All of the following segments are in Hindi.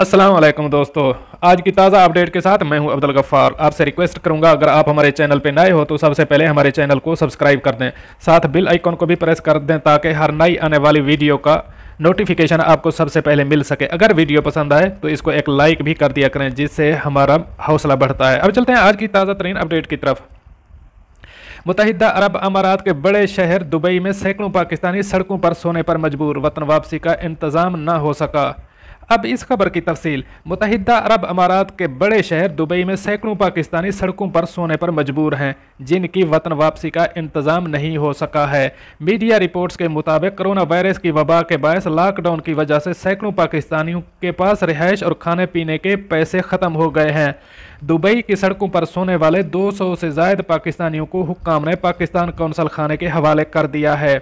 असलम दोस्तों आज की ताज़ा अपडेट के साथ मैं हूं अब्दुल गफ्फार आपसे रिक्वेस्ट करूंगा अगर आप हमारे चैनल पर नए हो तो सबसे पहले हमारे चैनल को सब्सक्राइब कर दें साथ बिल आइकॉन को भी प्रेस कर दें ताकि हर नई आने वाली वीडियो का नोटिफिकेशन आपको सबसे पहले मिल सके अगर वीडियो पसंद आए तो इसको एक लाइक भी कर दिया करें जिससे हमारा हौसला बढ़ता है अब चलते हैं आज की ताज़ा तरीन अपडेट की तरफ मुतहदा अरब अमारात के बड़े शहर दुबई में सैकड़ों पाकिस्तानी सड़कों पर सोने पर मजबूर वतन वापसी का इंतज़ाम न हो सका अब इस खबर की तफसील मुतहदा अरब अमारात के बड़े शहर दुबई में सैकड़ों पाकिस्तानी सड़कों पर सोने पर मजबूर हैं जिनकी वतन वापसी का इंतजाम नहीं हो सका है मीडिया रिपोर्ट्स के मुताबिक कोरोना वायरस की वबा के बायस लॉकडाउन की वजह से सैकड़ों पाकिस्तानियों के पास रिहाइश और खाने पीने के पैसे ख़त्म हो गए हैं दुबई की सड़कों पर सोने वाले 200 से जायद पाकिस्तानियों को हुक्म ने पाकिस्तान कौंसल खाने के हवाले कर दिया है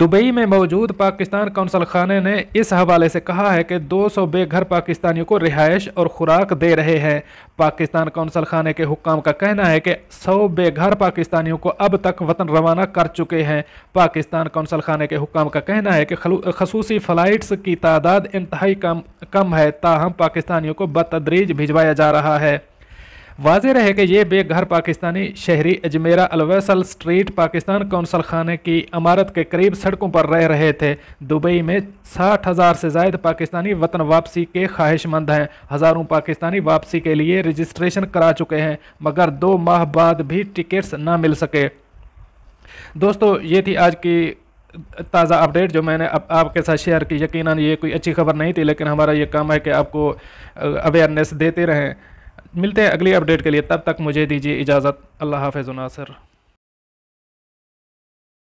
दुबई में मौजूद पाकिस्तान कौंसल खाने ने इस हवाले से कहा है कि 200 बेघर पाकिस्तानियों को रिहाइश और खुराक दे रहे हैं पाकिस्तान कौंसल खाने के हुक्म का कहना है कि 100 बेघर पाकिस्तानियों को अब तक वतन रवाना कर चुके हैं पाकिस्तान कौंसल खाने के हुक्म का कहना है कि खसूसी फ़्लाइट्स की तादाद इंतहाई कम कम है ताहम पाकिस्तानियों को बतदरीज भिजवाया जा रहा है वाज रहे कि ये बेघर पाकिस्तानी शहरी अजमेरा अलवैसल स्ट्रीट पाकिस्तान कौंसल खाने की इमारत के करीब सड़कों पर रह रहे थे दुबई में साठ हज़ार से जायद पाकिस्तानी वतन वापसी के ख्वाहिशमंद हैं हज़ारों पाकिस्तानी वापसी के लिए रजिस्ट्रेशन करा चुके हैं मगर दो माह बाद भी टिकट्स ना मिल सके दोस्तों ये थी आज की ताज़ा अपडेट जो मैंने अब आपके साथ शेयर की यकीनन ये कोई अच्छी खबर नहीं थी लेकिन हमारा ये काम है कि आपको अवेयरनेस देते रहें मिलते हैं अगली अपडेट के लिए तब तक मुझे दीजिए इजाज़त अल्लाह हाफ़ नासर